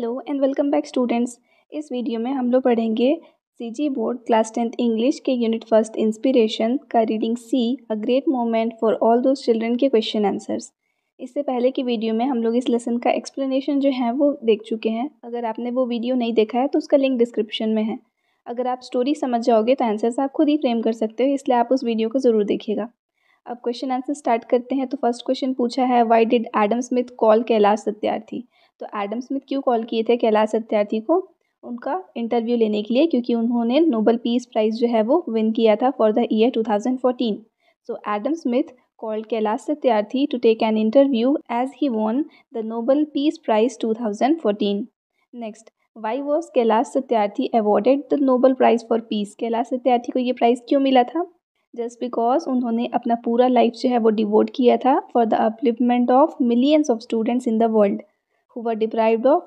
Hello and welcome back students इस video में हम लोग पढ़ेंगे CG board class tenth English के यूनिट फर्स्ट इंस्पिरेशन का रीडिंग सी a great moment for all those children के क्वेश्चन आंसर्स इससे पहले की वीडियो में हम लोग इस लेसन का एक्सप्लेनेशन जो है वो देख चुके हैं अगर आपने वो वीडियो नहीं देखा है तो उसका लिंक डिस्क्रिप्शन में है अगर आप स्टोरी समझ जाओगे तो आंसर्स आप खुद ही फ्रेम कर सकते हो इसलिए आप उस वीडियो को ज़रूर देखिएगा अब क्वेश्चन आंसर स्टार्ट करते हैं तो फर्स्ट क्वेश्चन पूछा है why did Adam Smith call Kailash Satyarthi तो एडम स्मिथ क्यों कॉल किए थे कैलाश सत्यार्थी को उनका इंटरव्यू लेने के लिए क्योंकि उन्होंने नोबल पीस प्राइज़ जो है वो विन किया था for the year 2014 so Adam Smith Satyarthi to take an interview as he as the Nobel peace prize two thousand 2014. Next why was Kailash Satyarthi awarded the Nobel prize for peace Kailash Satyarthi को ये price क्यों मिला था जस्ट बिकॉज उन्होंने अपना पूरा life जो है वो डिवोट किया था for the upliftment of millions of students in the world who were deprived of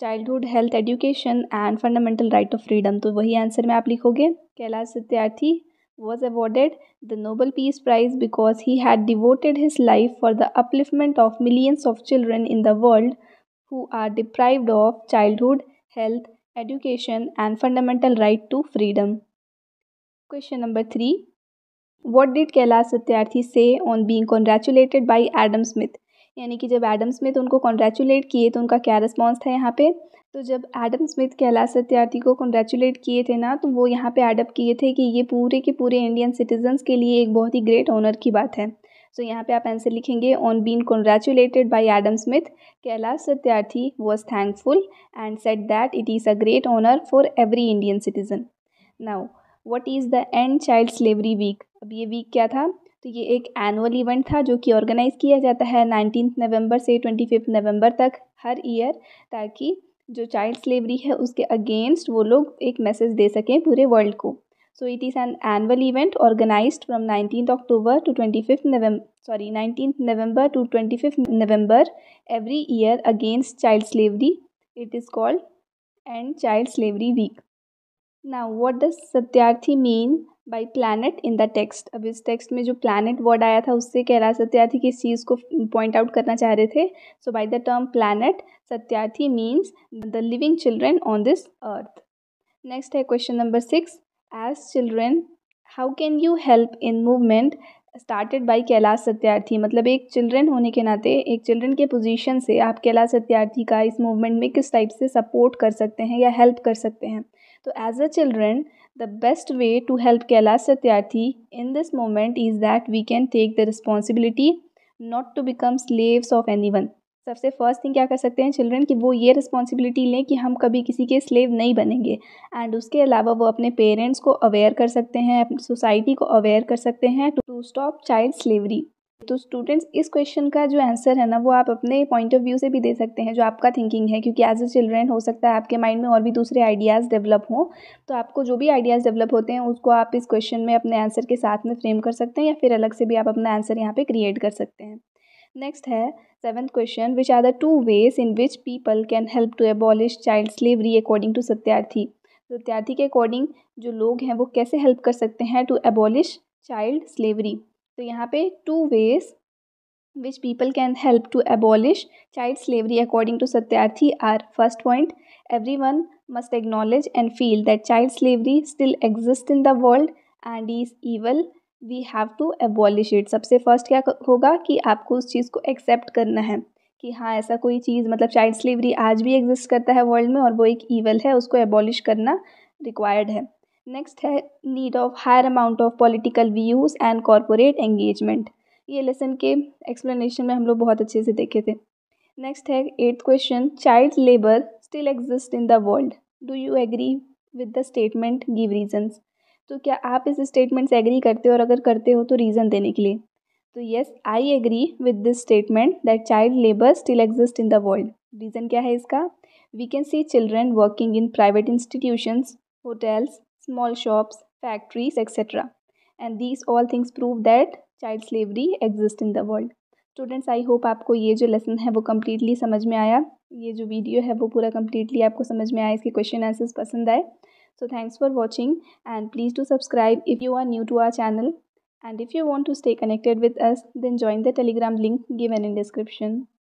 childhood health education and fundamental right of freedom So, wahi answer mein aap likhoge kailash satyarthi was awarded the nobel peace prize because he had devoted his life for the upliftment of millions of children in the world who are deprived of childhood health education and fundamental right to freedom question number 3 what did kailash satyarthi say on being congratulated by adam smith यानी कि जब Adam Smith उनको congratulate किए तो उनका क्या response था यहाँ पे तो जब एडम स्मिथ कैलाश सत्यार्थी को कॉन्ग्रेचुलेट किए थे ना तो वो यहाँ पे एडअप किए थे कि ये पूरे के पूरे इंडियन सिटीजन्स के लिए एक बहुत ही ग्रेट ऑनर की बात है सो so, यहाँ पे आप आंसर लिखेंगे on been congratulated by Adam Smith Kailash Satyarthi was thankful and said that it is a great honour for every Indian citizen now what is the end child slavery week अब ये week क्या था तो ये एक एनुअल इवेंट था जो कि ऑर्गेनाइज़ किया जाता है नाइनटीन नवंबर से ट्वेंटी फिफ्थ नवम्बर तक हर ईयर ताकि जो चाइल्ड स्लेवरी है उसके अगेंस्ट वो लोग एक मैसेज दे सकें पूरे वर्ल्ड को so it is an annual event organize from nineteen October to twenty fifth November sorry nineteen November to twenty fifth November every year against child slavery it is called end child slavery week now what does Satyarthi mean by planet in the text अब इस text में जो planet word आया था उससे कह रहा सत्यार्थी किस चीज़ को पॉइंट आउट करना चाह रहे थे so by the term planet Satyarthi means the living children on this earth next है question number six as children how can you help in movement started by Kailash Satyarthi मतलब एक चिल्ड्रन होने के नाते एक चिल्ड्रन के पोजीशन से आप कैलाश सत्यार्थी का इस मूवमेंट में किस टाइप से सपोर्ट कर सकते हैं या हेल्प कर सकते हैं तो as a children the best way to help Kailash Satyarthi in this moment is that we can take the responsibility not to become slaves of any one सबसे फर्स्ट थिंग क्या कर सकते हैं चिल्ड्रन कि वो ये रिस्पॉन्सिबिलिटी लें कि हम कभी किसी के स्लेव नहीं बनेंगे एंड उसके अलावा वो अपने पेरेंट्स को अवेयर कर सकते हैं अपनी सोसाइटी को अवेयर कर सकते हैं टू स्टॉप चाइल्ड स्लेवरी तो स्टूडेंट्स इस क्वेश्चन का जो आंसर है ना वो आप अपने पॉइंट ऑफ व्यू से भी दे सकते हैं जो आपका थिंकिंग है क्योंकि एज अ चिल्ड्रेन हो सकता है आपके माइंड में और भी दूसरे आइडियाज़ डेवलप हों तो आपको जो भी आइडियाज़ डेवलप होते हैं उसको आप इस क्वेश्चन में अपने आंसर के साथ में फ्रेम कर सकते हैं या फिर अलग से भी आप अपना आंसर यहाँ पर क्रिएट कर सकते हैं नेक्स्ट है seventh question which are the two ways in which people can help to abolish child slavery according to Satyarthi Satyarthi के अकॉर्डिंग जो लोग हैं वो कैसे हेल्प कर सकते हैं टू एबॉलिश चाइल्ड स्लेवरी तो यहाँ पे two ways which people can help to abolish child slavery according to Satyarthi are first point everyone must acknowledge and feel that child slavery still exist in the world and is evil we have to abolish it सबसे first क्या होगा कि आपको उस चीज़ को accept करना है कि हाँ ऐसा कोई चीज़ मतलब चाइल्ड स्लेवरी आज भी एग्जिस्ट करता है वर्ल्ड में और वो एक ईवल है उसको एबॉलिश करना रिक्वायर्ड है नेक्स्ट है need of higher amount of political views and corporate engagement ये लेसन के एक्सप्लेनेशन में हम लोग बहुत अच्छे से देखे थे नेक्स्ट है eighth question child labour still exist in the world do you agree with the statement give reasons तो क्या आप इस स्टेटमेंट से एग्री करते हो और अगर करते हो तो रीज़न देने के लिए तो yes I agree with this statement that child labour still exist in the world reason क्या है इसका we can see children working in private institutions hotels small shops factories etcetera and these all things prove that child slavery exist in the world students I hope आपको ये जो lesson है वो completely समझ में आया ये जो वीडियो है वो पूरा कम्प्लीटली आपको समझ में आया इसके क्वेश्चन आंसर्स पसंद आए So thanks for watching and please do subscribe if you are new to our channel. And if you want to stay connected with us, then join the Telegram link given in description.